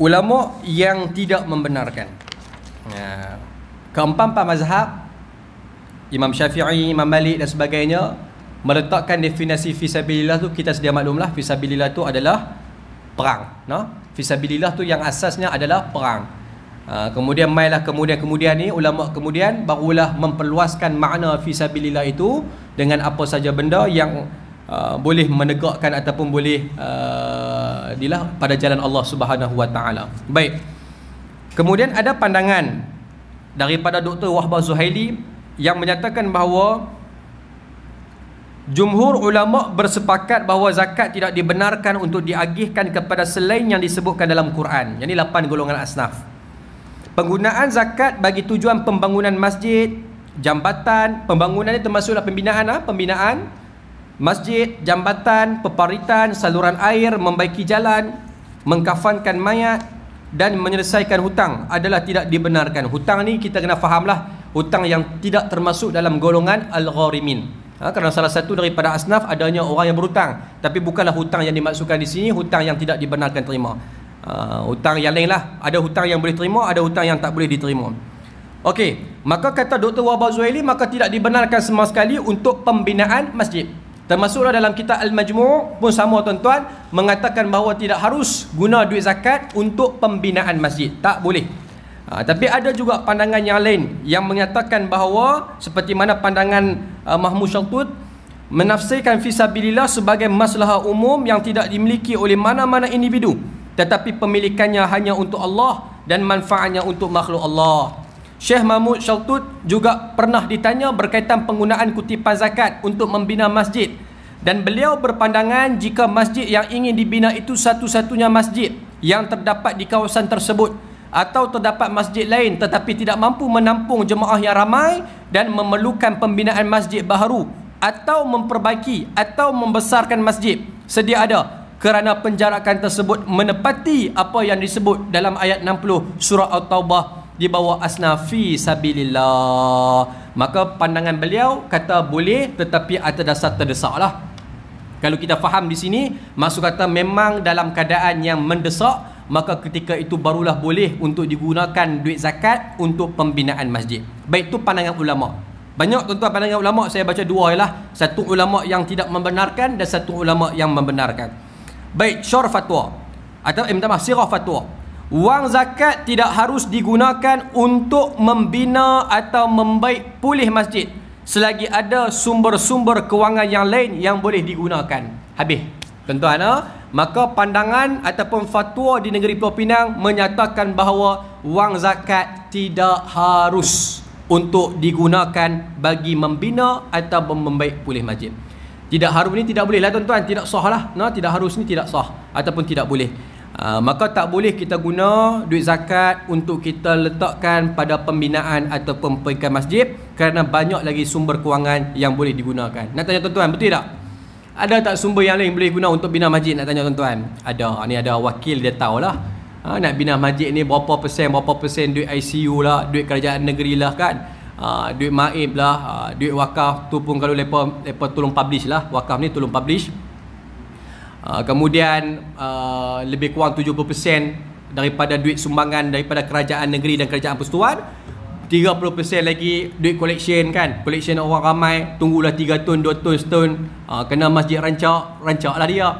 ulama yang tidak membenarkan. Ya. Keempat-empat mazhab Imam Syafi'i, Imam Malik dan sebagainya meletakkan definisi fisabilillah tu kita sedia maklumlah fisabilillah tu adalah perang, no? Fisabilillah tu yang asasnya adalah perang. Ha, kemudian mailah kemudian kemudian ni ulama kemudian barulah memperluaskan makna fisabilillah itu dengan apa saja benda yang uh, boleh menegakkan ataupun boleh uh, sabdillah pada jalan Allah Subhanahu wa taala. Baik. Kemudian ada pandangan daripada Dr. Wahbah Zuhaili yang menyatakan bahawa jumhur ulama bersepakat bahawa zakat tidak dibenarkan untuk diagihkan kepada selain yang disebutkan dalam Quran. Yang ini 8 golongan asnaf. Penggunaan zakat bagi tujuan pembangunan masjid, jambatan, pembangunan ini termasuklah pembinaan, ah, pembinaan, pembinaan masjid, jambatan, peparitan, saluran air, membaiki jalan, mengkafankan mayat dan menyelesaikan hutang adalah tidak dibenarkan. Hutang ni kita kena fahamlah hutang yang tidak termasuk dalam golongan al-gharimin. Ha, kerana salah satu daripada asnaf adanya orang yang berhutang tapi bukanlah hutang yang dimaksudkan di sini hutang yang tidak dibenarkan terima uh, hutang yang lain lah ada hutang yang boleh terima ada hutang yang tak boleh diterima Okey, maka kata Dr. Wahab Zuhaili maka tidak dibenarkan sama sekali untuk pembinaan masjid Termasuklah dalam kitab Al-Majmu' pun sama tuan-tuan mengatakan bahawa tidak harus guna duit zakat untuk pembinaan masjid. Tak boleh. Ha, tapi ada juga pandangan yang lain yang menyatakan bahawa seperti mana pandangan uh, Mahmud Syaltut menafsirkan fisa fisabilillah sebagai masalah umum yang tidak dimiliki oleh mana-mana individu tetapi pemilikannya hanya untuk Allah dan manfaatnya untuk makhluk Allah. Syekh Mahmud Shaltut juga pernah ditanya berkaitan penggunaan kutipan zakat untuk membina masjid dan beliau berpandangan jika masjid yang ingin dibina itu satu-satunya masjid yang terdapat di kawasan tersebut atau terdapat masjid lain tetapi tidak mampu menampung jemaah yang ramai dan memerlukan pembinaan masjid baru atau memperbaiki atau membesarkan masjid sedia ada kerana penjarakan tersebut menepati apa yang disebut dalam ayat 60 surah At-Taubah di bawah asnafi sabilillah maka pandangan beliau kata boleh tetapi ada dasar terdesak lah kalau kita faham di sini maksud kata memang dalam keadaan yang mendesak maka ketika itu barulah boleh untuk digunakan duit zakat untuk pembinaan masjid baik itu pandangan ulama banyak tuan pandangan ulama saya baca dua lah. satu ulama yang tidak membenarkan dan satu ulama yang membenarkan baik syar fatwa atau eh, minta sirah fatwa Wang zakat tidak harus digunakan untuk membina atau membaik pulih masjid selagi ada sumber-sumber kewangan yang lain yang boleh digunakan. Habis. tuan ah, maka pandangan ataupun fatwa di negeri Pulau Pinang menyatakan bahawa wang zakat tidak harus untuk digunakan bagi membina atau membaik pulih masjid. Tidak harus ni tidak boleh lah tuan-tuan, tidak sah lah. No, tidak harus ni tidak sah ataupun tidak boleh. Uh, maka tak boleh kita guna duit zakat untuk kita letakkan pada pembinaan atau perikan masjid kerana banyak lagi sumber kewangan yang boleh digunakan. Nak tanya tuan-tuan, betul tak? Ada tak sumber yang lain boleh guna untuk bina masjid? Nak tanya tuan-tuan. Ada. Ah, ni ada wakil dia tahu lah. Ha, nak bina masjid ni berapa persen, berapa persen duit ICU lah, duit kerajaan negeri lah kan. Ha, duit maib lah, ha, duit wakaf tu pun kalau lepa, lepa tolong publish lah. Wakaf ni tolong publish. Ah, kemudian uh, lebih kurang 70% daripada duit sumbangan daripada kerajaan negeri dan kerajaan persekutuan 30% lagi duit collection kan collection orang ramai tunggulah 3 ton 2 ton setahun uh, kena masjid rancak rancaklah dia